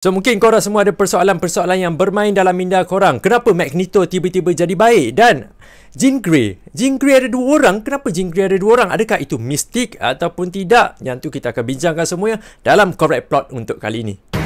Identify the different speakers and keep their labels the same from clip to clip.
Speaker 1: So mungkin korang semua ada persoalan-persoalan yang bermain dalam minda korang. Kenapa Magneto tiba-tiba jadi baik dan Jean Grey? Jean Grey ada dua orang. Kenapa Jean Grey ada dua orang? Adakah itu mistik ataupun tidak? Yang tu kita akan bincangkan semuanya dalam correct plot untuk kali ini.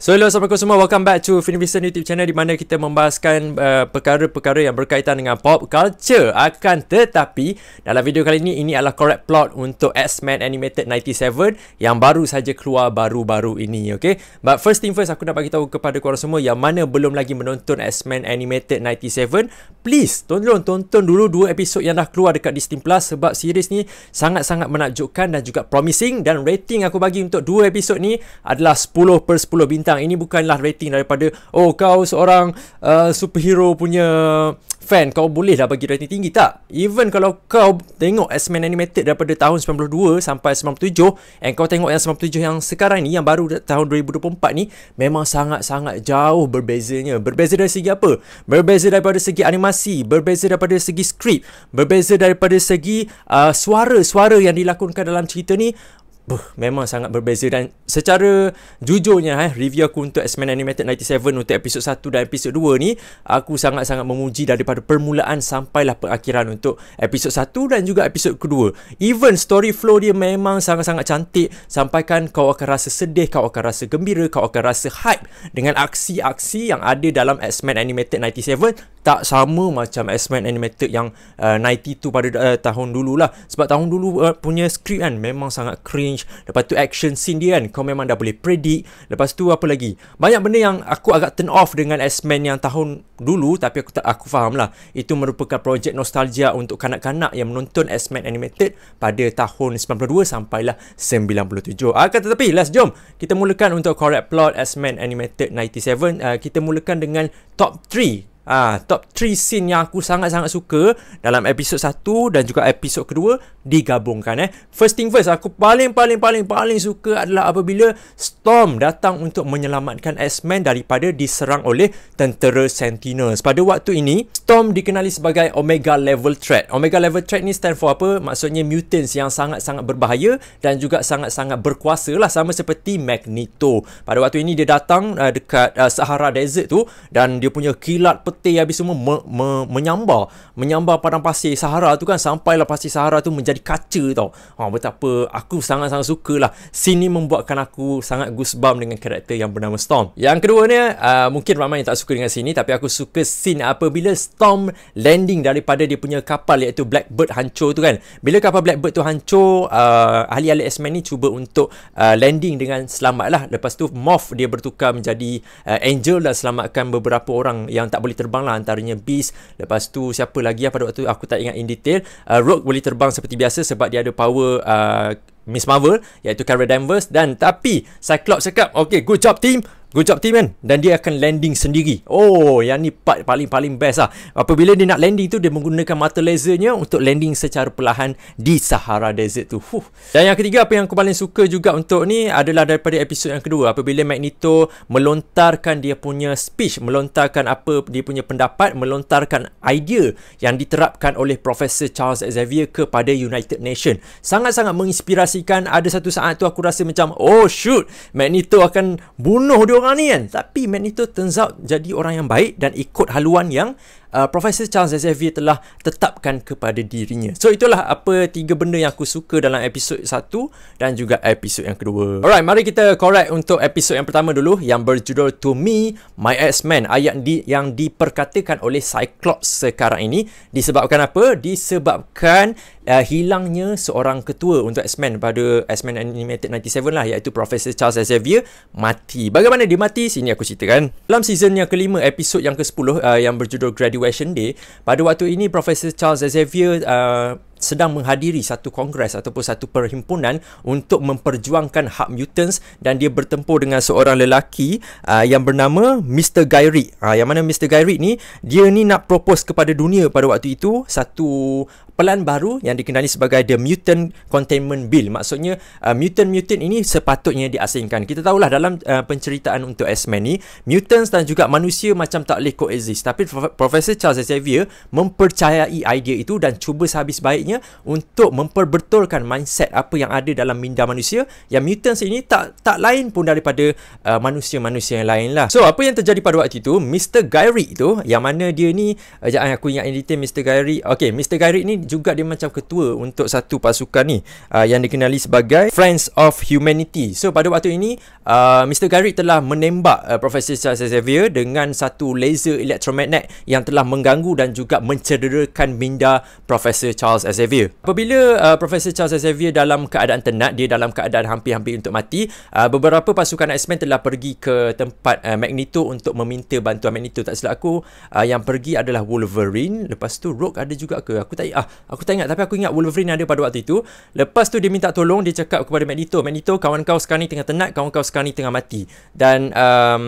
Speaker 1: So hello Assalamualaikum semua Welcome back to Finivision YouTube channel Di mana kita membahaskan uh, Perkara-perkara yang berkaitan dengan pop culture Akan tetapi Dalam video kali ini Ini adalah correct plot Untuk X-Men Animated 97 Yang baru saja keluar baru-baru ini Okay But first thing first Aku nak bagi tahu kepada korang semua Yang mana belum lagi menonton X-Men Animated 97 Please tolong tonton dulu Dua episod yang dah keluar dekat Disney Plus Sebab series ni Sangat-sangat menakjubkan Dan juga promising Dan rating aku bagi untuk dua episod ni Adalah 10 per 10 bintang bintang. Ini bukanlah rating daripada oh kau seorang uh, superhero punya fan kau bolehlah bagi rating tinggi tak? Even kalau kau tengok X-Men animated daripada tahun 92 sampai 97 and kau tengok yang 97 yang sekarang ni yang baru tahun 2024 ni memang sangat-sangat jauh berbezanya. Berbeza dari segi apa? Berbeza daripada segi animasi, berbeza daripada segi skrip, berbeza daripada segi uh, suara-suara yang dilakonkan dalam cerita ni Buh, memang sangat berbeza dan secara jujurnya eh, review aku untuk X-Men Animated 97 untuk episod 1 dan episod 2 ni aku sangat-sangat memuji daripada permulaan sampailah pengakhiran untuk episod 1 dan juga episod kedua. Even story flow dia memang sangat-sangat cantik sampaikan kau akan rasa sedih, kau akan rasa gembira, kau akan rasa hype dengan aksi-aksi yang ada dalam X-Men Animated 97 tak sama macam X-Men Animated yang uh, 92 pada uh, tahun dulu lah sebab tahun dulu uh, punya skrip kan memang sangat cringe lepas tu action scene dia kan kau memang dah boleh predict lepas tu apa lagi banyak benda yang aku agak turn off dengan X-Men yang tahun dulu tapi aku tak aku faham lah itu merupakan projek nostalgia untuk kanak-kanak yang menonton X-Men Animated pada tahun 92 sampailah 97 akan tetapi last jom kita mulakan untuk correct plot X-Men Animated 97 uh, ah, kita mulakan dengan top 3 Ah, top 3 scene yang aku sangat-sangat suka dalam episod 1 dan juga episod kedua digabungkan eh. First thing first, aku paling paling paling paling suka adalah apabila Storm datang untuk menyelamatkan X-Men daripada diserang oleh tentera Sentinels. Pada waktu ini, Storm dikenali sebagai Omega Level Threat. Omega Level Threat ni stand for apa? Maksudnya mutants yang sangat-sangat berbahaya dan juga sangat-sangat berkuasa lah sama seperti Magneto. Pada waktu ini dia datang uh, dekat uh, Sahara Desert tu dan dia punya kilat pet- mati habis semua me, me, menyambar menyambar padang pasir Sahara tu kan sampailah pasir Sahara tu menjadi kaca tau ha, betapa aku sangat-sangat suka lah sini membuatkan aku sangat goosebump dengan karakter yang bernama Storm yang kedua ni uh, ah, mungkin ramai yang tak suka dengan sini tapi aku suka scene apabila Storm landing daripada dia punya kapal iaitu Blackbird hancur tu kan bila kapal Blackbird tu hancur uh, ahli-ahli X-Men ni cuba untuk uh, landing dengan selamat lah lepas tu Moth dia bertukar menjadi uh, Angel dan selamatkan beberapa orang yang tak boleh terbang lah antaranya Beast lepas tu siapa lagi lah pada waktu aku tak ingat in detail uh, Rogue boleh terbang seperti biasa sebab dia ada power uh, Miss Marvel iaitu Kara Danvers dan tapi Cyclops cakap okay good job team Good job team kan Dan dia akan landing sendiri Oh yang ni part paling-paling best lah Apabila dia nak landing tu Dia menggunakan mata lasernya Untuk landing secara perlahan Di Sahara Desert tu huh. Dan yang ketiga Apa yang aku paling suka juga untuk ni Adalah daripada episod yang kedua Apabila Magneto Melontarkan dia punya speech Melontarkan apa dia punya pendapat Melontarkan idea Yang diterapkan oleh Profesor Charles Xavier Kepada United Nation Sangat-sangat menginspirasikan Ada satu saat tu aku rasa macam Oh shoot Magneto akan bunuh dia orang ni kan tapi Magneto turns out jadi orang yang baik dan ikut haluan yang uh, Profesor Charles Xavier telah tetapkan kepada dirinya. So itulah apa tiga benda yang aku suka dalam episod satu dan juga episod yang kedua. Alright, mari kita correct untuk episod yang pertama dulu yang berjudul To Me My X-Men ayat di yang diperkatakan oleh Cyclops sekarang ini disebabkan apa? Disebabkan uh, hilangnya seorang ketua untuk X-Men pada X-Men Animated 97 lah iaitu Profesor Charles Xavier mati. Bagaimana dia mati? Sini aku ceritakan. Dalam season yang kelima episod yang ke-10 uh, yang berjudul Graduate Liu Ashen Day pada waktu ini Profesor Charles Xavier uh, sedang menghadiri satu kongres ataupun satu perhimpunan untuk memperjuangkan hak mutants dan dia bertempur dengan seorang lelaki uh, yang bernama Mr. Guy Reed. Uh, yang mana Mr. Guy Reed ni, dia ni nak propose kepada dunia pada waktu itu satu pelan baru yang dikenali sebagai The Mutant Containment Bill. Maksudnya uh, mutant-mutant ini sepatutnya diasingkan. Kita tahulah dalam uh, penceritaan untuk S men ni, mutants dan juga manusia macam tak boleh coexist. Tapi Prof- Charles Xavier mempercayai idea itu dan cuba sehabis baiknya sebagainya untuk memperbetulkan mindset apa yang ada dalam minda manusia yang mutants ini tak tak lain pun daripada uh, manusia-manusia yang lain lah. So apa yang terjadi pada waktu itu Mr. Gyrie tu yang mana dia ni sekejap uh, eh, aku ingat in detail Mr. Gyrie Okay, Mr. Gyrie ni juga dia macam ketua untuk satu pasukan ni uh, yang dikenali sebagai Friends of Humanity so pada waktu ini uh, Mr. Gyrie telah menembak uh, Profesor Charles Xavier dengan satu laser elektromagnet yang telah mengganggu dan juga mencederakan minda Profesor Charles Xavier Xavier. Apabila uh, Profesor Charles Xavier dalam keadaan tenat, dia dalam keadaan hampir-hampir untuk mati, uh, beberapa pasukan X-Men telah pergi ke tempat uh, Magneto untuk meminta bantuan Magneto. Tak silap aku, uh, yang pergi adalah Wolverine. Lepas tu Rogue ada juga ke? Aku tak ah, aku tak ingat tapi aku ingat Wolverine ada pada waktu itu. Lepas tu dia minta tolong, dia cakap kepada Magneto, "Magneto, kawan kau sekarang ni tengah tenat, kawan kau sekarang ni tengah mati." Dan um,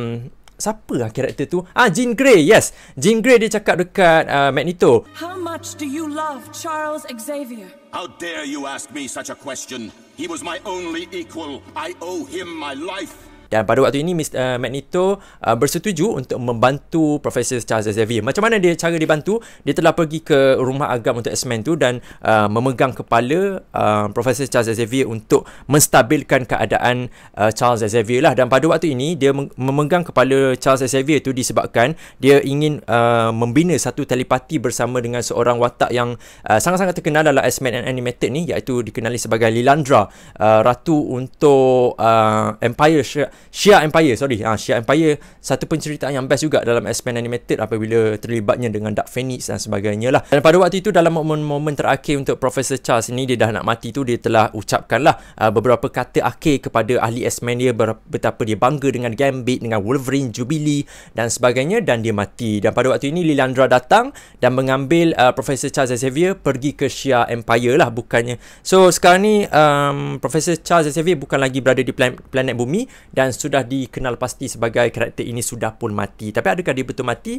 Speaker 1: siapa lah karakter tu? Ah Jean Grey. Yes. Jean Grey dia cakap dekat uh, Magneto. How much do you love Charles Xavier? How dare you ask me such a question? He was my only equal. I owe him my life dan pada waktu ini Mr. Eh, Magneto uh, bersetuju untuk membantu Profesor Charles Xavier. Macam mana dia cara dibantu? Dia telah pergi ke rumah agam untuk X-Men tu dan uh, memegang kepala uh, Profesor Charles Xavier untuk menstabilkan keadaan uh, Charles Xavier lah dan pada waktu ini dia memegang kepala Charles Xavier tu disebabkan dia ingin uh, membina satu telepati bersama dengan seorang watak yang uh, sangat-sangat terkenal dalam X-Men and Animated ni iaitu dikenali sebagai Lilandra uh, ratu untuk uh, Empire Sh- Shia Empire sorry ah ha, Shia Empire satu penceritaan yang best juga dalam X-Men animated apabila terlibatnya dengan Dark Phoenix dan sebagainya lah dan pada waktu itu dalam momen-momen terakhir untuk Professor Charles ni dia dah nak mati tu dia telah ucapkan lah uh, beberapa kata akhir kepada ahli X-Men dia betapa dia bangga dengan Gambit dengan Wolverine Jubilee dan sebagainya dan dia mati dan pada waktu ini Lilandra datang dan mengambil uh, ah, Professor Charles Xavier pergi ke Shia Empire lah bukannya so sekarang ni um, Professor Charles Xavier bukan lagi berada di planet, planet bumi dan sudah dikenal pasti sebagai karakter ini sudah pun mati. Tapi adakah dia betul mati?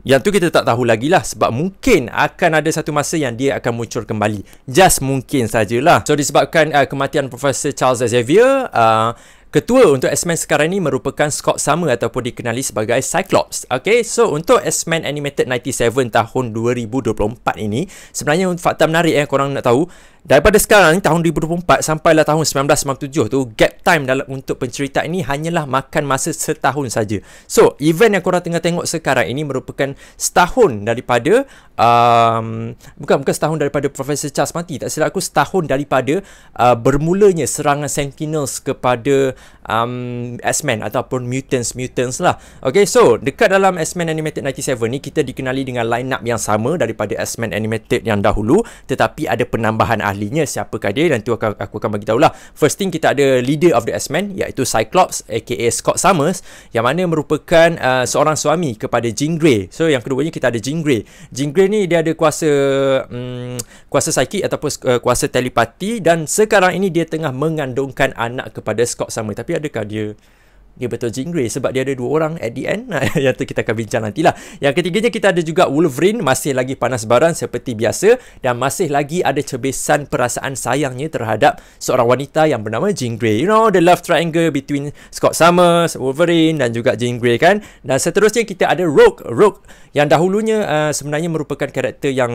Speaker 1: Yang tu kita tak tahu lagi lah sebab mungkin akan ada satu masa yang dia akan muncul kembali. Just mungkin sajalah. So disebabkan uh, kematian Profesor Charles Xavier, uh, ketua untuk X-Men sekarang ni merupakan Scott Summer ataupun dikenali sebagai Cyclops. Okay, so untuk X-Men Animated 97 tahun 2024 ini, sebenarnya fakta menarik yang eh, korang nak tahu, Daripada sekarang tahun 2024 lah tahun 1997 tu gap time dalam untuk pencerita ini hanyalah makan masa setahun saja. So, event yang korang tengah tengok sekarang ini merupakan setahun daripada um, bukan bukan setahun daripada Profesor Charles mati, tak silap aku setahun daripada uh, bermulanya serangan Sentinels kepada um, X-Men ataupun Mutants Mutants lah. Okay, so dekat dalam X-Men Animated 97 ni kita dikenali dengan line up yang sama daripada X-Men Animated yang dahulu tetapi ada penambahan ahlinya siapakah dia nanti aku, aku akan bagi tahulah first thing kita ada leader of the X-Men iaitu Cyclops aka Scott Summers yang mana merupakan uh, seorang suami kepada Jean Grey so yang keduanya kita ada Jean Grey Jean Grey ni dia ada kuasa um, kuasa psychic ataupun uh, kuasa telepati dan sekarang ini dia tengah mengandungkan anak kepada Scott Summers tapi adakah dia dia betul Jean Grey sebab dia ada dua orang at the end yang tu kita akan bincang nantilah. Yang ketiganya kita ada juga Wolverine masih lagi panas baran seperti biasa dan masih lagi ada cebisan perasaan sayangnya terhadap seorang wanita yang bernama Jean Grey. You know the love triangle between Scott Summers, Wolverine dan juga Jean Grey kan. Dan seterusnya kita ada Rogue. Rogue yang dahulunya uh, sebenarnya merupakan karakter yang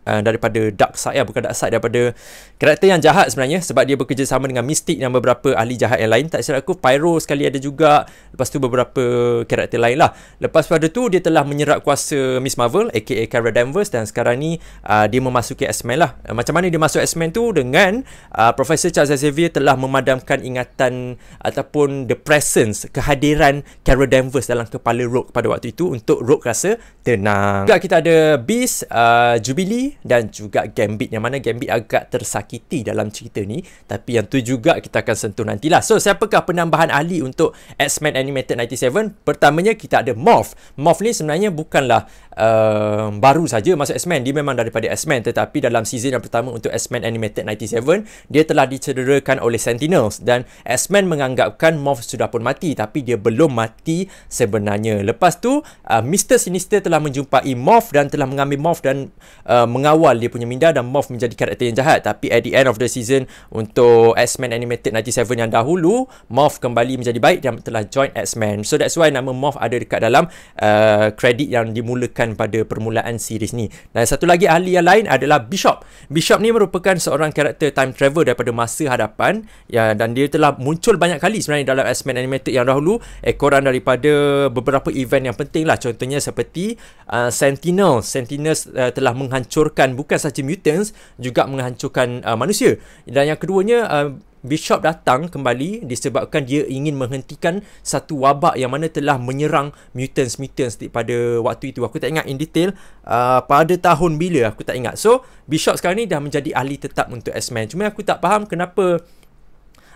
Speaker 1: Uh, daripada dark side ya bukan dark side daripada karakter yang jahat sebenarnya sebab dia bekerjasama dengan mistik dan beberapa ahli jahat yang lain tak silap aku pyro sekali ada juga lepas tu beberapa karakter lain lah lepas pada tu dia telah menyerap kuasa Miss Marvel aka Carol Danvers dan sekarang ni uh, dia memasuki X-Men lah uh, macam mana dia masuk X-Men tu dengan uh, Profesor Charles Xavier telah memadamkan ingatan ataupun the presence kehadiran Carol Danvers dalam kepala Rogue pada waktu itu untuk Rogue rasa tenang juga kita ada Beast uh, Jubilee dan juga Gambit yang mana Gambit agak tersakiti dalam cerita ni tapi yang tu juga kita akan sentuh nantilah. So siapakah penambahan ahli untuk X-Men Animated 97? Pertamanya kita ada Morph. Morph ni sebenarnya bukanlah uh, baru saja masuk X-Men. Dia memang daripada X-Men tetapi dalam season yang pertama untuk X-Men Animated 97 dia telah dicederakan oleh Sentinels dan X-Men menganggapkan Morph sudah pun mati tapi dia belum mati sebenarnya. Lepas tu uh, Mr. Sinister telah menjumpai Morph dan telah mengambil Morph dan uh, mengawal dia punya minda dan Moff menjadi karakter yang jahat tapi at the end of the season untuk X-Men Animated 97 yang dahulu Moff kembali menjadi baik dan telah join X-Men so that's why nama Moff ada dekat dalam uh, kredit yang dimulakan pada permulaan series ni dan satu lagi ahli yang lain adalah Bishop Bishop ni merupakan seorang karakter time travel daripada masa hadapan ya, dan dia telah muncul banyak kali sebenarnya dalam X-Men Animated yang dahulu ekoran daripada beberapa event yang penting lah contohnya seperti uh, Sentinel Sentinel uh, telah menghancur menghancurkan bukan sahaja mutants juga menghancurkan uh, manusia dan yang keduanya uh, Bishop datang kembali disebabkan dia ingin menghentikan satu wabak yang mana telah menyerang mutants-mutants pada waktu itu aku tak ingat in detail uh, pada tahun bila aku tak ingat so Bishop sekarang ni dah menjadi ahli tetap untuk X-Men cuma aku tak faham kenapa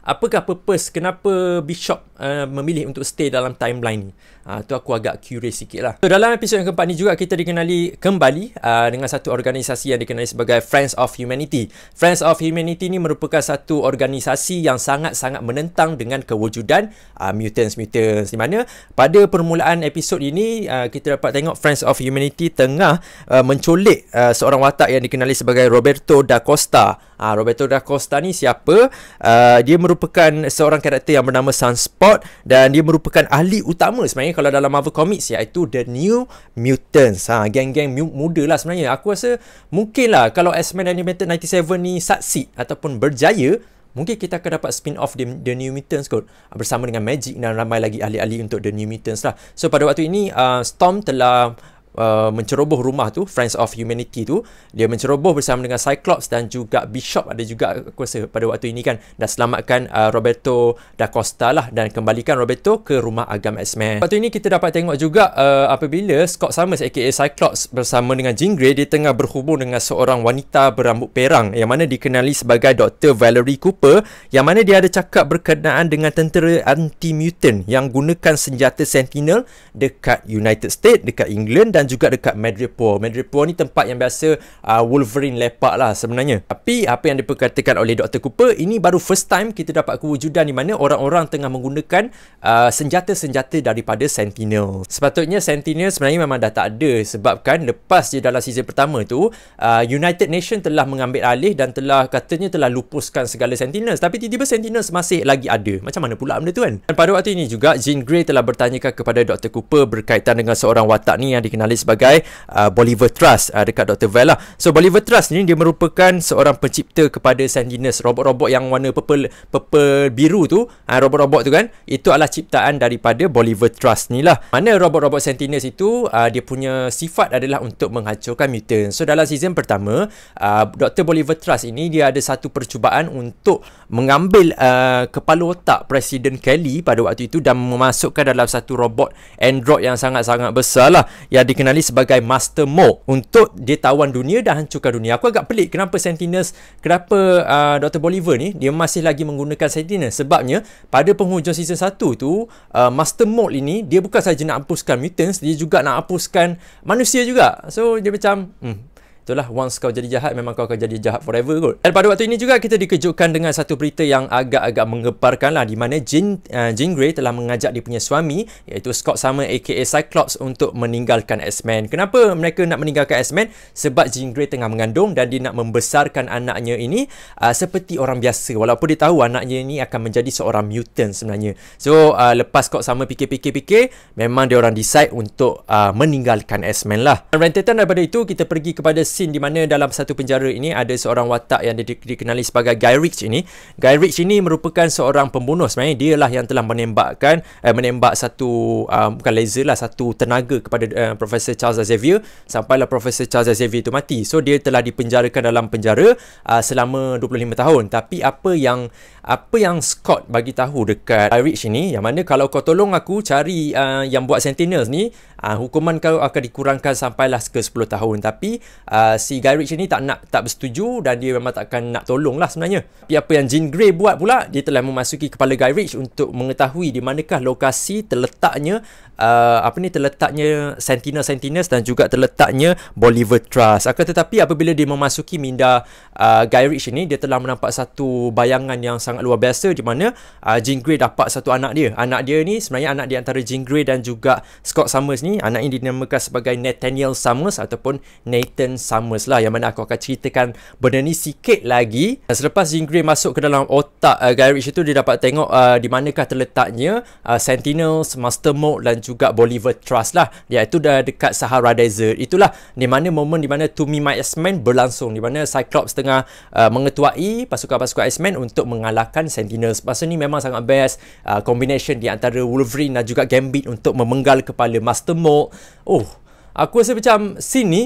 Speaker 1: apakah purpose kenapa Bishop uh, memilih untuk stay dalam timeline ni uh, tu aku agak curious sikit lah so, dalam episod yang keempat ni juga kita dikenali kembali uh, dengan satu organisasi yang dikenali sebagai Friends of Humanity Friends of Humanity ni merupakan satu organisasi yang sangat-sangat menentang dengan kewujudan uh, mutants-mutants di mana pada permulaan episod ini uh, kita dapat tengok Friends of Humanity tengah uh, mencolik uh, seorang watak yang dikenali sebagai Roberto Da Costa uh, Roberto Da Costa ni siapa? Uh, dia merupakan merupakan seorang karakter yang bernama Sunspot dan dia merupakan ahli utama sebenarnya kalau dalam Marvel Comics iaitu The New Mutants. Ha, geng-geng muda lah sebenarnya. Aku rasa mungkin lah kalau X-Men Animated 97 ni saksi ataupun berjaya, mungkin kita akan dapat spin-off The, The New Mutants kot ha, bersama dengan Magic dan ramai lagi ahli-ahli untuk The New Mutants lah. So pada waktu ini, uh, Storm telah uh, menceroboh rumah tu Friends of Humanity tu dia menceroboh bersama dengan Cyclops dan juga Bishop ada juga aku rasa pada waktu ini kan Dan selamatkan uh, Roberto da Costa lah dan kembalikan Roberto ke rumah agam X-Men. Waktu ini kita dapat tengok juga uh, apabila Scott Summers aka Cyclops bersama dengan Jean Grey dia tengah berhubung dengan seorang wanita berambut perang yang mana dikenali sebagai Dr. Valerie Cooper yang mana dia ada cakap berkenaan dengan tentera anti-mutant yang gunakan senjata Sentinel dekat United States, dekat England dan dan juga dekat Madripoor. Madripoor ni tempat yang biasa uh, Wolverine lepak lah sebenarnya. Tapi apa yang diperkatakan oleh Dr. Cooper, ini baru first time kita dapat kewujudan di mana orang-orang tengah menggunakan uh, senjata-senjata uh, daripada Sentinel. Sepatutnya Sentinel sebenarnya memang dah tak ada sebabkan lepas je dalam season pertama tu uh, United Nation telah mengambil alih dan telah katanya telah lupuskan segala Sentinel. Tapi tiba-tiba Sentinel masih lagi ada. Macam mana pula benda tu kan? Dan pada waktu ini juga Jean Grey telah bertanyakan kepada Dr. Cooper berkaitan dengan seorang watak ni yang dikenali dikenali sebagai uh, Bolivar Trust uh, dekat Dr. Val lah. So Bolivar Trust ni dia merupakan seorang pencipta kepada Sandiness robot-robot yang warna purple purple biru tu, uh, robot-robot tu kan, itu adalah ciptaan daripada Bolivar Trust ni lah. Mana robot-robot Sentinels itu uh, dia punya sifat adalah untuk menghancurkan mutant. So dalam season pertama, uh, Dr. Bolivar Trust ini dia ada satu percubaan untuk mengambil uh, kepala otak Presiden Kelly pada waktu itu dan memasukkan dalam satu robot android yang sangat-sangat besar lah yang dikenali dikenali sebagai Master Mo untuk dia tawan dunia dan hancurkan dunia. Aku agak pelik kenapa Sentinels, kenapa uh, Dr. Bolivar ni dia masih lagi menggunakan Sentinels sebabnya pada penghujung season 1 tu uh, Master Mo ini dia bukan saja nak hapuskan mutants, dia juga nak hapuskan manusia juga. So dia macam hmm, Itulah once kau jadi jahat memang kau akan jadi jahat forever kot. Dan pada waktu ini juga kita dikejutkan dengan satu berita yang agak-agak menggeparkan lah di mana Jean, uh, Jean Grey telah mengajak dia punya suami iaitu Scott sama aka Cyclops untuk meninggalkan X-Men. Kenapa mereka nak meninggalkan X-Men? Sebab Jean Grey tengah mengandung dan dia nak membesarkan anaknya ini uh, seperti orang biasa walaupun dia tahu anaknya ini akan menjadi seorang mutant sebenarnya. So uh, lepas Scott sama fikir-fikir-fikir memang dia orang decide untuk uh, meninggalkan X-Men lah. Rentetan daripada itu kita pergi kepada scene di mana dalam satu penjara ini ada seorang watak yang di, dikenali sebagai Guy Rich ini. Guy Rich ini merupakan seorang pembunuh sebenarnya. Dialah yang telah menembakkan eh, menembak satu uh, bukan laser lah satu tenaga kepada uh, Profesor Charles Xavier sampailah Profesor Charles Xavier itu mati. So dia telah dipenjarakan dalam penjara uh, selama 25 tahun. Tapi apa yang apa yang Scott bagi tahu dekat Irish ini yang mana kalau kau tolong aku cari uh, yang buat sentinels ni uh, hukuman kau akan dikurangkan sampailah ke 10 tahun tapi uh, si Guy Rich ini tak nak tak bersetuju dan dia memang takkan nak tolong lah sebenarnya tapi apa yang Jean Grey buat pula dia telah memasuki kepala Guy Rich untuk mengetahui di manakah lokasi terletaknya uh, apa ni terletaknya Sentinel Sentinels dan juga terletaknya Bolivar Trust. Akan tetapi apabila dia memasuki minda uh, Guy Ritchie ni dia telah menampak satu bayangan yang sangat luar biasa di mana uh, Jean Grey dapat satu anak dia. Anak dia ni sebenarnya anak di antara Jean Grey dan juga Scott Summers ni. Anak ini dinamakan sebagai Nathaniel Summers ataupun Nathan Summers lah yang mana aku akan ceritakan benda ni sikit lagi. Dan selepas Jean Grey masuk ke dalam otak uh, Guy Ritchie tu dia dapat tengok uh, di manakah terletaknya uh, Sentinels, Master Mode dan juga Bolivar Trust lah iaitu dah dekat Sahara Desert itulah di mana momen di mana Tumi My X-Men berlangsung di mana Cyclops tengah uh, mengetuai pasukan-pasukan X-Men untuk mengalahkan Sentinels masa ni memang sangat best uh, combination di antara Wolverine dan juga Gambit untuk memenggal kepala Master Mold oh aku rasa macam scene ni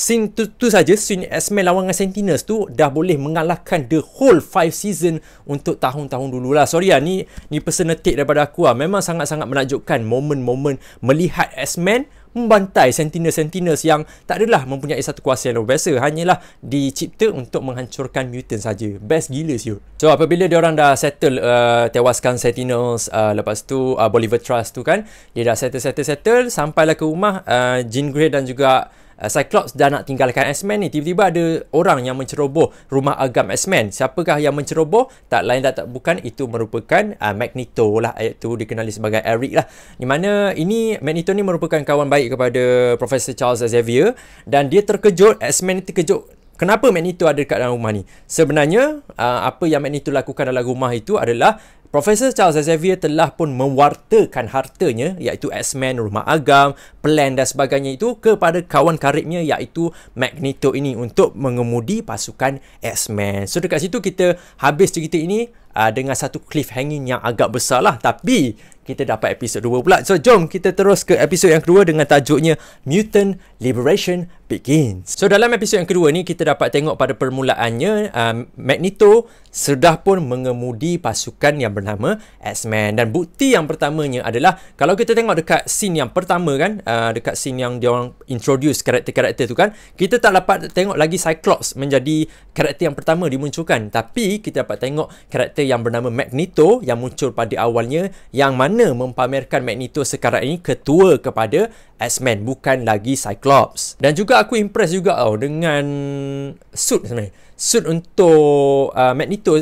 Speaker 1: Scene tu, tu saja sin x lawan dengan Sentinels tu dah boleh mengalahkan the whole 5 season untuk tahun-tahun dululah. Sorry ah ni ni personal take daripada aku ah. Memang sangat-sangat menakjubkan momen-momen melihat x membantai Sentinels-Sentinels yang tak adalah mempunyai satu kuasa yang luar hanyalah dicipta untuk menghancurkan mutant saja. Best gila siut. So apabila dia orang dah settle uh, tewaskan Sentinels uh, lepas tu uh, Bolivar Trust tu kan dia dah settle settle settle sampailah ke rumah uh, Jean Grey dan juga Uh, Cyclops dah nak tinggalkan X-Men ni tiba-tiba ada orang yang menceroboh rumah agam X-Men siapakah yang menceroboh tak lain tak, tak bukan itu merupakan uh, Magneto lah iaitu dikenali sebagai Eric lah di mana ini Magneto ni merupakan kawan baik kepada Profesor Charles Xavier dan dia terkejut X-Men ni terkejut Kenapa Magneto ada dekat dalam rumah ni? Sebenarnya, uh, apa yang Magneto lakukan dalam rumah itu adalah Profesor Charles Xavier telah pun mewartakan hartanya iaitu X-Men, rumah agam, plan dan sebagainya itu kepada kawan karibnya iaitu Magneto ini untuk mengemudi pasukan X-Men. So dekat situ kita habis cerita ini uh, dengan satu cliffhanging yang agak besar lah tapi kita dapat episod 2 pula so jom kita terus ke episod yang kedua dengan tajuknya Mutant Liberation Begins so dalam episod yang kedua ni kita dapat tengok pada permulaannya uh, Magneto sudah pun mengemudi pasukan yang bernama X-Men dan bukti yang pertamanya adalah kalau kita tengok dekat scene yang pertama kan uh, dekat scene yang diorang introduce karakter-karakter tu kan kita tak dapat tengok lagi Cyclops menjadi karakter yang pertama dimunculkan tapi kita dapat tengok karakter yang bernama Magneto yang muncul pada awalnya yang mana mempamerkan Magneto sekarang ini ketua kepada X-Men bukan lagi Cyclops. Dan juga aku impress juga tau dengan suit sebenarnya. Suit untuk uh, Magneto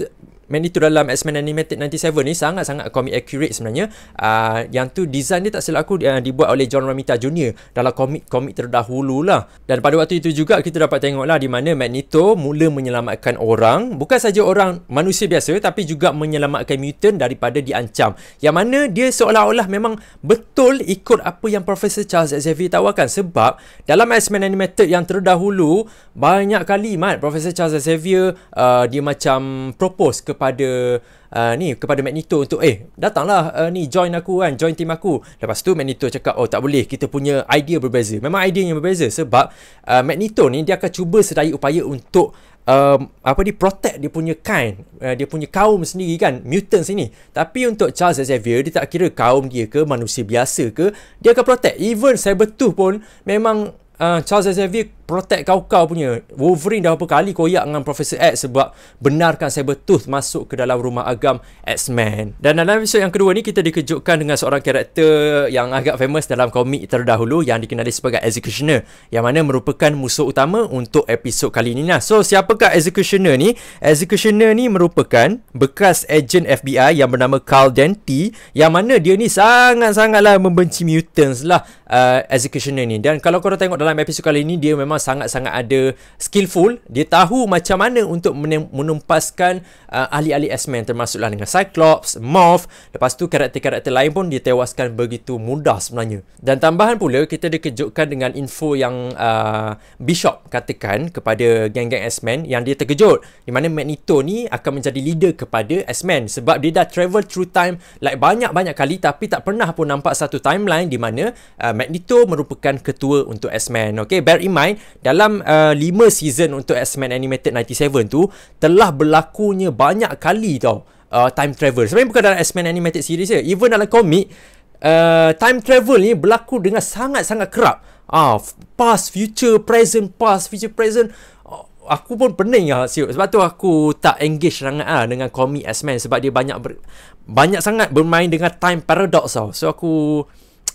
Speaker 1: Man itu dalam X-Men Animated 97 ni sangat-sangat comic accurate sebenarnya. Uh, yang tu design dia tak silap aku uh, dibuat oleh John Romita Jr. dalam komik-komik terdahulu lah. Dan pada waktu itu juga kita dapat tengok lah di mana Magneto mula menyelamatkan orang. Bukan saja orang manusia biasa tapi juga menyelamatkan mutant daripada diancam. Yang mana dia seolah-olah memang betul ikut apa yang Profesor Charles Xavier tawarkan. Sebab dalam X-Men Animated yang terdahulu banyak kali Mat, Professor Charles Xavier uh, dia macam propose ke kepada uh, ni kepada Magneto untuk eh datanglah uh, ni join aku kan join team aku lepas tu Magneto cakap oh tak boleh kita punya idea berbeza memang idea yang berbeza sebab uh, Magneto ni dia akan cuba sedaya upaya untuk um, apa ni protect dia punya kind uh, dia punya kaum sendiri kan mutants ini tapi untuk Charles Xavier dia tak kira kaum dia ke manusia biasa ke dia akan protect even saya betul pun memang uh, Charles Xavier protect kau-kau punya. Wolverine dah berapa kali koyak dengan Professor X sebab benarkan saya betul masuk ke dalam rumah agam X-Men. Dan dalam episod yang kedua ni kita dikejutkan dengan seorang karakter yang agak famous dalam komik terdahulu yang dikenali sebagai Executioner yang mana merupakan musuh utama untuk episod kali ini. Nah, so siapakah Executioner ni? Executioner ni merupakan bekas agent FBI yang bernama Carl Denti yang mana dia ni sangat-sangatlah membenci mutants lah uh, Executioner ni. Dan kalau korang tengok dalam episod kali ini dia memang memang sangat-sangat ada skillful. Dia tahu macam mana untuk menumpaskan uh, ahli-ahli X-Men termasuklah dengan Cyclops, Moth. Lepas tu karakter-karakter lain pun dia tewaskan begitu mudah sebenarnya. Dan tambahan pula kita dikejutkan dengan info yang uh, Bishop katakan kepada geng-geng X-Men yang dia terkejut. Di mana Magneto ni akan menjadi leader kepada X-Men sebab dia dah travel through time like banyak-banyak kali tapi tak pernah pun nampak satu timeline di mana uh, Magneto merupakan ketua untuk X-Men. Okay, bear in mind dalam uh, 5 season untuk X-Men Animated 97 tu telah berlakunya banyak kali tau uh, time travel. Sebenarnya bukan dalam X-Men Animated series je, even dalam komik uh, time travel ni berlaku dengan sangat-sangat kerap. Ah, uh, past, future, present, past, future, present. Oh, aku pun pening lah siut. Sebab tu aku tak engage sangat lah dengan komik X-Men Sebab dia banyak ber, Banyak sangat bermain dengan time paradox tau So aku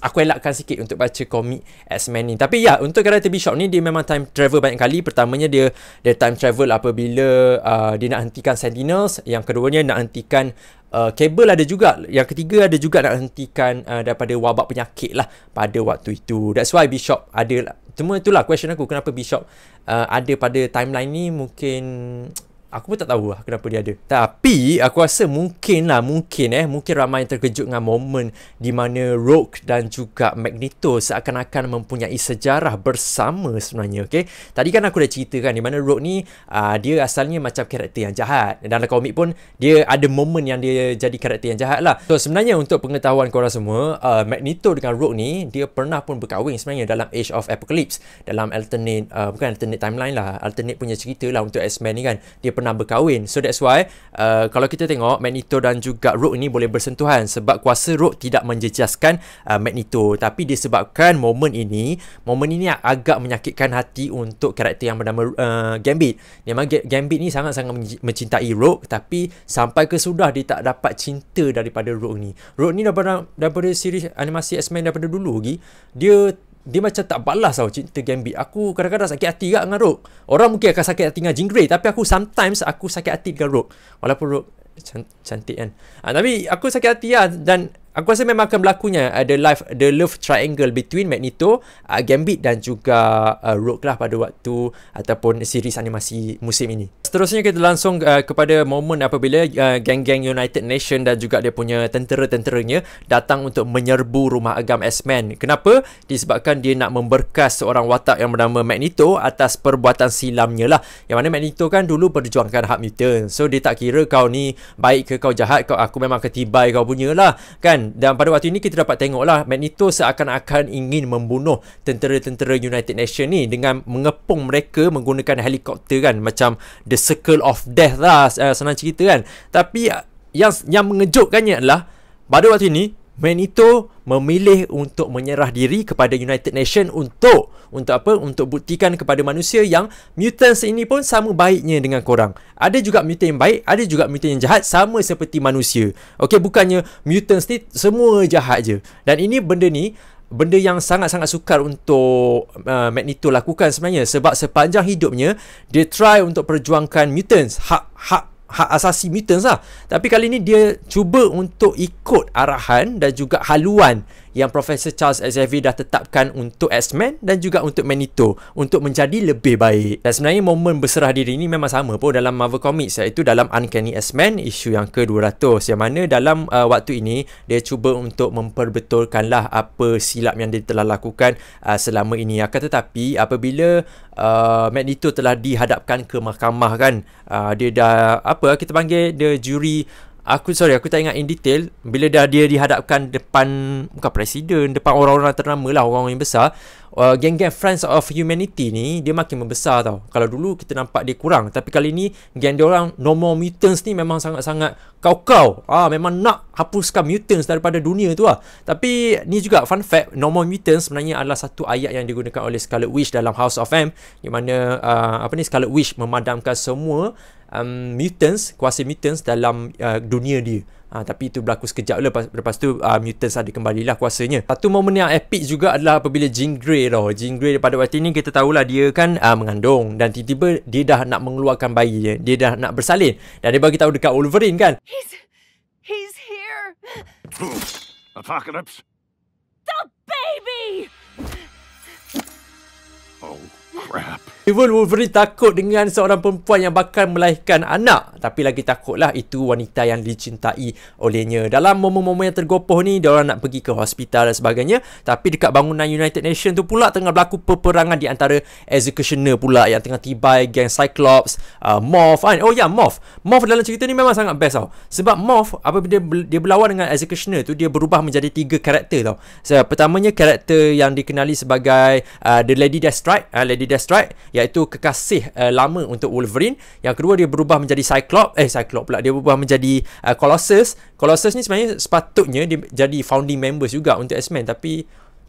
Speaker 1: aku elakkan sikit untuk baca komik X-Men ni. Tapi ya, yeah, untuk karakter Bishop ni dia memang time travel banyak kali. Pertamanya dia dia time travel apabila uh, dia nak hentikan Sentinels, yang keduanya nak hentikan uh, Cable ada juga. Yang ketiga ada juga nak hentikan uh, daripada wabak penyakit lah pada waktu itu. That's why Bishop ada lah. Cuma itulah question aku kenapa Bishop uh, ada pada timeline ni mungkin Aku pun tak tahu lah kenapa dia ada. Tapi aku rasa mungkin lah, mungkin eh, mungkin ramai yang terkejut dengan momen di mana Rogue dan juga Magneto seakan-akan mempunyai sejarah bersama sebenarnya. Okay? Tadi kan aku dah ceritakan di mana Rogue ni uh, dia asalnya macam karakter yang jahat. Dan dalam komik pun dia ada momen yang dia jadi karakter yang jahat lah. So sebenarnya untuk pengetahuan korang semua, uh, Magneto dengan Rogue ni dia pernah pun berkahwin sebenarnya dalam Age of Apocalypse. Dalam alternate, uh, bukan alternate timeline lah. Alternate punya cerita lah untuk X-Men ni kan. Dia pernah pernah berkahwin. So that's why uh, kalau kita tengok Magneto dan juga Rogue ni boleh bersentuhan sebab kuasa Rogue tidak menjejaskan uh, Magneto. Tapi disebabkan momen ini, momen ini agak menyakitkan hati untuk karakter yang bernama uh, Gambit. Memang Gambit ni sangat-sangat mencintai Rogue tapi sampai ke sudah dia tak dapat cinta daripada Rogue ni. Rogue ni daripada, daripada siri animasi X-Men daripada dulu lagi, dia dia macam tak balas tau cinta Gambit. Aku kadang-kadang sakit hati juga dengan Rogue. Orang mungkin akan sakit hati dengan Jean Grey. Tapi aku sometimes aku sakit hati dengan Rogue. Walaupun Rogue cantik kan. Ha, tapi aku sakit hati lah. Dan Aku rasa memang akan berlakunya ada uh, life the love triangle between Magneto, uh, Gambit dan juga uh, Rogue lah pada waktu ataupun series animasi musim ini. Seterusnya kita langsung uh, kepada momen apabila uh, geng-geng United Nation dan juga dia punya tentera-tenteranya datang untuk menyerbu rumah agam X-Men. Kenapa? Disebabkan dia nak memberkas seorang watak yang bernama Magneto atas perbuatan silamnya lah. Yang mana Magneto kan dulu berjuangkan hak mutant. So dia tak kira kau ni baik ke kau jahat, kau aku memang ketibai kau punya lah. Kan? Kan? dan pada waktu ini kita dapat tengoklah Magneto seakan-akan ingin membunuh tentera-tentera United Nations ni dengan mengepung mereka menggunakan helikopter kan macam the circle of death lah uh, senang cerita kan tapi yang yang mengejutkannya adalah pada waktu ini Manito memilih untuk menyerah diri kepada United Nation untuk untuk apa? Untuk buktikan kepada manusia yang mutants ini pun sama baiknya dengan korang. Ada juga mutant yang baik, ada juga mutant yang jahat sama seperti manusia. Okey, bukannya mutants ni semua jahat je. Dan ini benda ni benda yang sangat-sangat sukar untuk uh, Magneto lakukan sebenarnya sebab sepanjang hidupnya dia try untuk perjuangkan mutants hak hak hak asasi mutants lah. Tapi kali ni dia cuba untuk ikut arahan dan juga haluan yang Profesor Charles Xavier dah tetapkan untuk X-Men dan juga untuk Magneto untuk menjadi lebih baik. Dan sebenarnya momen berserah diri ni memang sama pun dalam Marvel Comics iaitu dalam Uncanny X-Men isu yang ke-200 yang mana dalam uh, waktu ini dia cuba untuk memperbetulkanlah apa silap yang dia telah lakukan uh, selama ini. Akan tetapi apabila uh, Magneto telah dihadapkan ke mahkamah kan uh, dia dah apa kita panggil dia juri Aku sorry aku tak ingat in detail Bila dah dia dihadapkan depan Bukan presiden Depan orang-orang ternama lah Orang-orang yang besar uh, Geng-geng Friends of Humanity ni Dia makin membesar tau Kalau dulu kita nampak dia kurang Tapi kali ni Geng dia orang No More Mutants ni Memang sangat-sangat Kau-kau ah, Memang nak hapuskan mutants Daripada dunia tu lah Tapi ni juga fun fact No More Mutants sebenarnya adalah Satu ayat yang digunakan oleh Scarlet Witch Dalam House of M Di mana uh, Apa ni Scarlet Witch memadamkan semua um, mutants, kuasa mutants dalam uh, dunia dia. Ha, tapi itu berlaku sekejap lepas, lah. lepas tu uh, mutants ada kembalilah kuasanya. Satu momen yang epic juga adalah apabila Jean Grey tau. Jean Grey pada waktu ni kita tahulah dia kan uh, mengandung dan tiba-tiba dia dah nak mengeluarkan bayi dia. Ya. Dia dah nak bersalin. Dan dia bagi tahu dekat Wolverine kan. He's, he's here. Apocalypse. The baby. Oh crap. Even Wolverine takut dengan seorang perempuan yang bakal melahirkan anak. Tapi lagi takutlah itu wanita yang dicintai olehnya. Dalam momen-momen yang tergopoh ni, diorang nak pergi ke hospital dan sebagainya. Tapi dekat bangunan United Nations tu pula tengah berlaku peperangan di antara executioner pula yang tengah tiba geng Cyclops, uh, Moth ah, kan. Oh ya, yeah, Moth. Moth dalam cerita ni memang sangat best tau. Sebab Moth, apabila dia berlawan dengan executioner tu, dia berubah menjadi tiga karakter tau. So, pertamanya karakter yang dikenali sebagai uh, The Lady Deathstrike. Uh, Lady Deathstrike iaitu kekasih uh, lama untuk Wolverine. Yang kedua dia berubah menjadi Cyclops, eh Cyclops pula dia berubah menjadi uh, Colossus. Colossus ni sebenarnya sepatutnya dia jadi founding members juga untuk X-Men tapi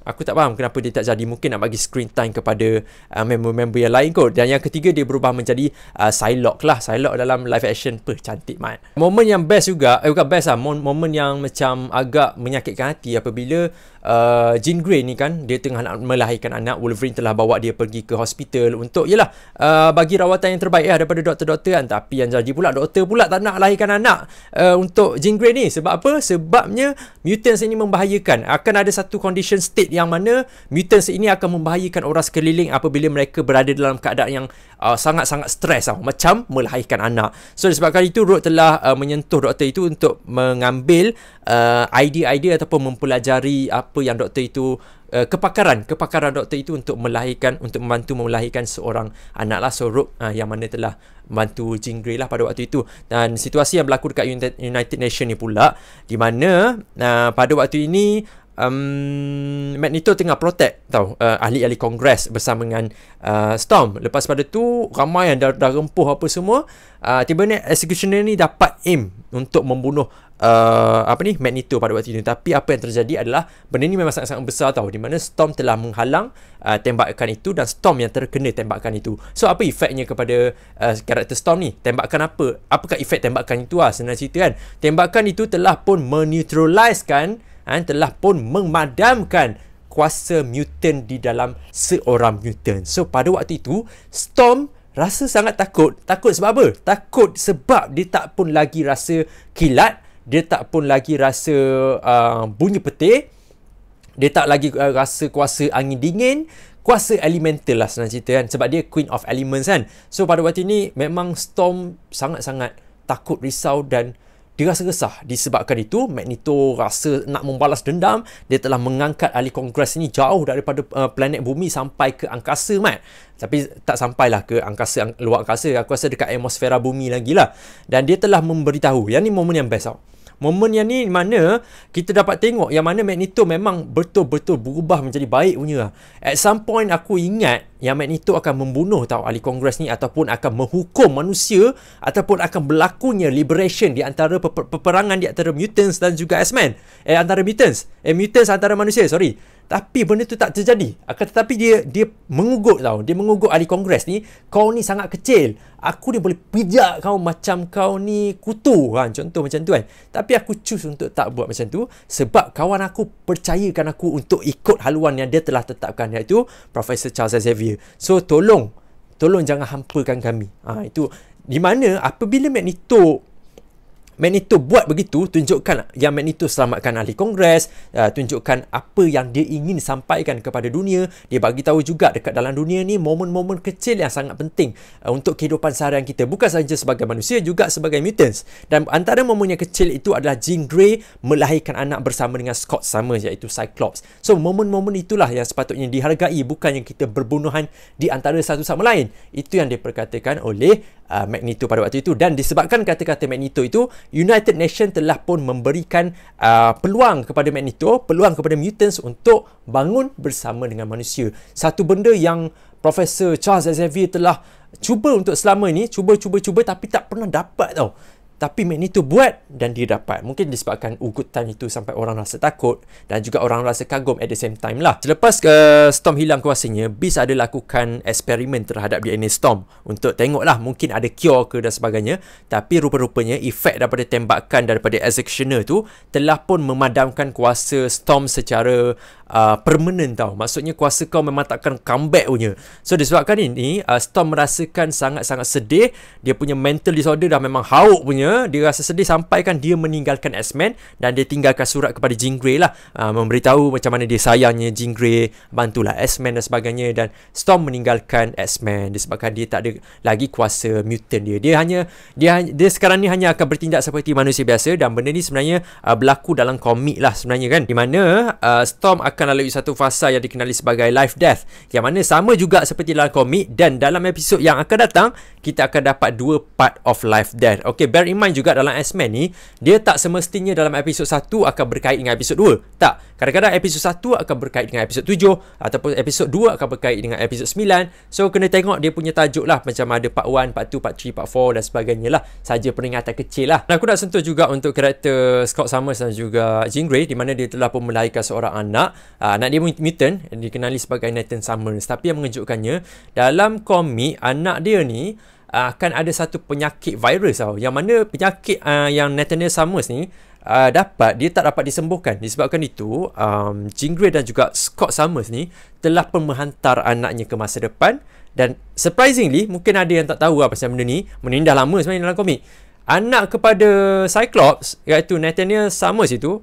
Speaker 1: Aku tak faham kenapa dia tak jadi mungkin nak bagi screen time kepada uh, member-member yang lain kot. Dan yang ketiga dia berubah menjadi uh, Psylocke lah. Psylocke dalam live action pun cantik man. Moment yang best juga, eh bukan best lah. Moment yang macam agak menyakitkan hati apabila uh, Jean Grey ni kan dia tengah nak melahirkan anak Wolverine telah bawa dia pergi ke hospital untuk yalah uh, bagi rawatan yang terbaik ya daripada doktor-doktor kan tapi yang jadi pula doktor pula tak nak lahirkan anak uh, untuk Jean Grey ni sebab apa sebabnya mutants ini membahayakan akan ada satu condition state yang mana mutants ini akan membahayakan orang sekeliling apabila mereka berada dalam keadaan yang uh, sangat-sangat stres tau. macam melahirkan anak so disebabkan itu Rogue telah uh, menyentuh doktor itu untuk mengambil idea uh, idea-idea ataupun mempelajari apa yang doktor itu uh, kepakaran kepakaran doktor itu untuk melahirkan untuk membantu melahirkan seorang anak lah sorok uh, yang mana telah membantu Jean Grey lah pada waktu itu dan situasi yang berlaku dekat United Nation ni pula di mana uh, pada waktu ini um, Magneto tengah protect tau uh, ahli-ahli kongres bersama dengan uh, Storm lepas pada tu ramai yang dah, dah rempuh apa semua uh, tiba-tiba executioner ni dapat aim untuk membunuh uh, apa ni magnitude pada waktu itu tapi apa yang terjadi adalah benda ni memang sangat-sangat besar tau di mana storm telah menghalang uh, tembakan itu dan storm yang terkena tembakan itu so apa efeknya kepada uh, karakter storm ni tembakan apa apakah efek tembakan itu ah sebenarnya cerita kan tembakan itu telah pun menutralizekan kan uh, telah pun memadamkan kuasa mutant di dalam seorang mutant so pada waktu itu storm rasa sangat takut takut sebab apa takut sebab dia tak pun lagi rasa kilat dia tak pun lagi rasa uh, bunyi petir dia tak lagi uh, rasa kuasa angin dingin kuasa elemental lah senang cerita kan sebab dia queen of elements kan so pada waktu ini memang Storm sangat-sangat takut risau dan dia rasa resah disebabkan itu Magneto rasa nak membalas dendam dia telah mengangkat ahli kongres ini jauh daripada uh, planet bumi sampai ke angkasa Mat tapi tak sampailah ke angkasa ang- luar angkasa aku rasa dekat atmosfera bumi lagi lah dan dia telah memberitahu yang ni momen yang best tau Momen yang ni mana kita dapat tengok yang mana Magneto memang betul-betul berubah menjadi baik punya. Lah. At some point aku ingat yang Magneto akan membunuh tau ahli kongres ni ataupun akan menghukum manusia ataupun akan berlakunya liberation di antara peperangan di antara mutants dan juga X-Men. Eh antara mutants. Eh mutants antara manusia, sorry tapi benda tu tak terjadi akan tetapi dia dia mengugut tau dia mengugut ahli kongres ni kau ni sangat kecil aku ni boleh pijak kau macam kau ni kutu kan contoh macam tu kan tapi aku choose untuk tak buat macam tu sebab kawan aku percayakan aku untuk ikut haluan yang dia telah tetapkan iaitu Profesor Charles Xavier so tolong tolong jangan hampakan kami ha, itu di mana apabila Magneto Magneto buat begitu tunjukkan yang Magneto selamatkan ahli kongres uh, tunjukkan apa yang dia ingin sampaikan kepada dunia dia bagi tahu juga dekat dalam dunia ni momen-momen kecil yang sangat penting uh, untuk kehidupan seharian kita bukan sahaja sebagai manusia juga sebagai mutants dan antara momen yang kecil itu adalah Jean Grey melahirkan anak bersama dengan Scott sama iaitu Cyclops so momen-momen itulah yang sepatutnya dihargai bukan yang kita berbunuhan di antara satu sama lain itu yang diperkatakan oleh uh, Magneto pada waktu itu dan disebabkan kata-kata Magneto itu United Nations telah pun memberikan uh, peluang kepada Magneto, peluang kepada mutants untuk bangun bersama dengan manusia. Satu benda yang Profesor Charles Xavier telah cuba untuk selama ini, cuba-cuba-cuba tapi tak pernah dapat tau tapi Magneto buat dan dia dapat. Mungkin disebabkan ugutan itu sampai orang rasa takut dan juga orang rasa kagum at the same time lah. Selepas ke Storm hilang kuasanya, Beast ada lakukan eksperimen terhadap DNA Storm untuk tengok lah mungkin ada cure ke dan sebagainya. Tapi rupa-rupanya efek daripada tembakan daripada executioner tu telah pun memadamkan kuasa Storm secara uh, permanent tau. Maksudnya kuasa kau memang takkan comeback punya. So disebabkan ini, uh, Storm merasakan sangat-sangat sedih. Dia punya mental disorder dah memang hauk punya akhirnya dia rasa sedih sampai kan dia meninggalkan X-Men dan dia tinggalkan surat kepada Jean Grey lah uh, memberitahu macam mana dia sayangnya Jean Grey bantulah X-Men dan sebagainya dan Storm meninggalkan X-Men disebabkan dia tak ada lagi kuasa mutant dia dia hanya dia, dia sekarang ni hanya akan bertindak seperti manusia biasa dan benda ni sebenarnya uh, berlaku dalam komik lah sebenarnya kan di mana uh, Storm akan lalui satu fasa yang dikenali sebagai life death yang mana sama juga seperti dalam komik dan dalam episod yang akan datang kita akan dapat dua part of life death. Okay, bear in mind juga dalam X-Men ni, dia tak semestinya dalam episod satu akan berkait dengan episod dua Tak. Kadang-kadang episod satu akan berkait dengan episod tujuh ataupun episod dua akan berkait dengan episod sembilan. So, kena tengok dia punya tajuk lah macam ada part 1, part 2, part 3, part 4 dan sebagainya lah. Saja peringatan kecil lah. Dan aku nak sentuh juga untuk karakter Scott Summers dan juga Jean Grey di mana dia telah pun melahirkan seorang anak. Ah, anak dia mutant dikenali sebagai Nathan Summers. Tapi yang mengejutkannya, dalam komik anak dia ni akan ada satu penyakit virus tau yang mana penyakit uh, yang Nathaniel Summers ni uh, dapat dia tak dapat disembuhkan disebabkan itu um, Jean Grey dan juga Scott Summers ni telah pun menghantar anaknya ke masa depan dan surprisingly mungkin ada yang tak tahu apa lah pasal benda ni benda ni dah lama sebenarnya dalam komik anak kepada Cyclops iaitu Nathaniel Summers itu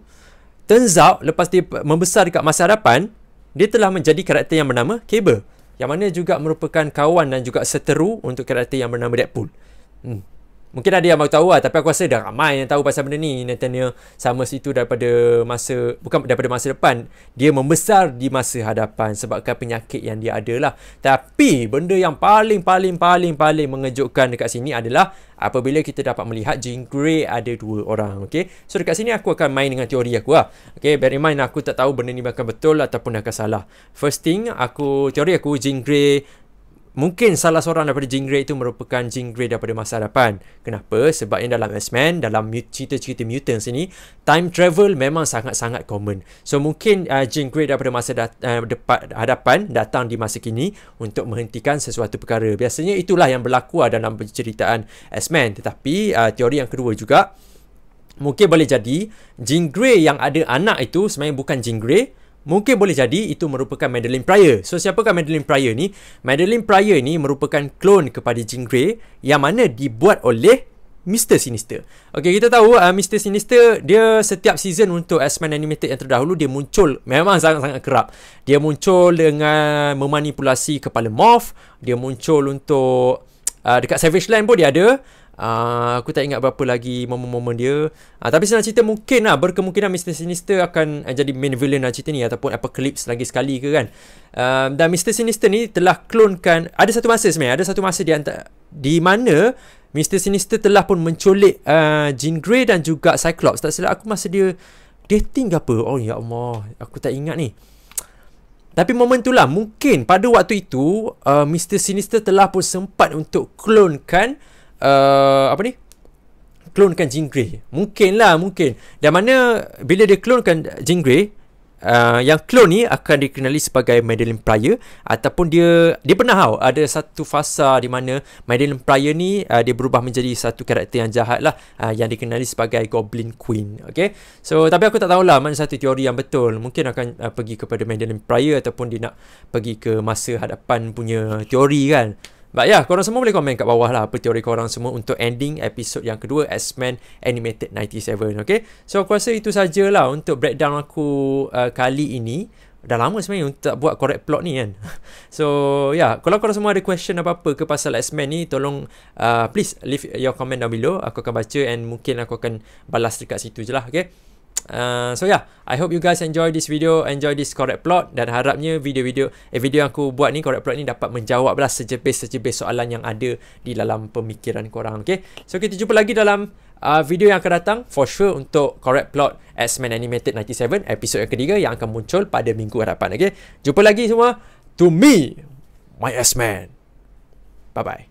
Speaker 1: turns out lepas dia membesar dekat masa depan, dia telah menjadi karakter yang bernama Cable yang mana juga merupakan kawan dan juga seteru untuk karakter yang bernama Deadpool. Hmm. Mungkin ada yang baru tahu lah Tapi aku rasa dah ramai yang tahu pasal benda ni Nathaniel Summers itu daripada masa Bukan daripada masa depan Dia membesar di masa hadapan Sebabkan penyakit yang dia ada lah Tapi benda yang paling paling paling paling mengejutkan dekat sini adalah Apabila kita dapat melihat Jean Grey ada dua orang okay? So dekat sini aku akan main dengan teori aku lah okay? Bear in mind aku tak tahu benda ni akan betul ataupun akan salah First thing aku teori aku Jean Grey mungkin salah seorang daripada Jean Grey itu merupakan Jean Grey daripada masa hadapan. Kenapa? Sebabnya dalam X-Men, dalam cerita-cerita Mutants ini, time travel memang sangat-sangat common. So mungkin uh, Jean Grey daripada masa dat- uh, depan, hadapan datang di masa kini untuk menghentikan sesuatu perkara. Biasanya itulah yang berlaku uh, dalam penceritaan X-Men. Tetapi uh, teori yang kedua juga, mungkin boleh jadi Jean Grey yang ada anak itu sebenarnya bukan Jean Grey, Mungkin boleh jadi itu merupakan Madeline Pryor. So siapakah Madeline Pryor ni? Madeline Pryor ni merupakan klon kepada Jean Grey yang mana dibuat oleh Mr. Sinister. Okay, kita tahu uh, Mr. Sinister dia setiap season untuk X-Men Animated yang terdahulu dia muncul memang sangat-sangat kerap. Dia muncul dengan memanipulasi kepala Moth. Dia muncul untuk uh, dekat Savage Land pun dia ada. Uh, aku tak ingat berapa lagi momen-momen dia. Uh, tapi senang cerita mungkin lah. Berkemungkinan Mr. Sinister akan eh, jadi main villain dalam cerita ni. Ataupun Apocalypse lagi sekali ke kan. Uh, dan Mr. Sinister ni telah klonkan. Ada satu masa sebenarnya. Ada satu masa di antara. Di mana Mr. Sinister telah pun menculik uh, Jean Grey dan juga Cyclops. Tak silap aku masa dia dating ke apa. Oh ya Allah. Aku tak ingat ni. Tapi momen itulah mungkin pada waktu itu uh, Mr. Sinister telah pun sempat untuk klonkan uh, apa ni klonkan Jean Grey mungkin lah mungkin dan mana bila dia klonkan Jean Grey uh, yang klon ni akan dikenali sebagai Madeline Pryor ataupun dia dia pernah tau ada satu fasa di mana Madeline Pryor ni uh, dia berubah menjadi satu karakter yang jahat lah uh, yang dikenali sebagai Goblin Queen okay so tapi aku tak tahulah mana satu teori yang betul mungkin akan uh, pergi kepada Madeline Pryor ataupun dia nak pergi ke masa hadapan punya teori kan But yeah, korang semua boleh komen kat bawah lah apa teori korang semua untuk ending episod yang kedua X-Men Animated 97, okay? So, aku rasa itu sajalah untuk breakdown aku uh, kali ini. Dah lama sebenarnya untuk buat correct plot ni kan. So, yeah. Kalau korang semua ada question apa-apa ke pasal X-Men ni, tolong uh, please leave your comment down below. Aku akan baca and mungkin aku akan balas dekat situ je lah, okay? Uh, so yeah, I hope you guys enjoy this video, enjoy this correct plot dan harapnya video-video eh video yang aku buat ni correct plot ni dapat menjawab lah sejepis-sejepis soalan yang ada di dalam pemikiran korang, okay? So kita jumpa lagi dalam uh, video yang akan datang for sure untuk correct plot X-Men Animated 97 episod yang ketiga yang akan muncul pada minggu hadapan, okay? Jumpa lagi semua to me, my X-Men. Bye-bye.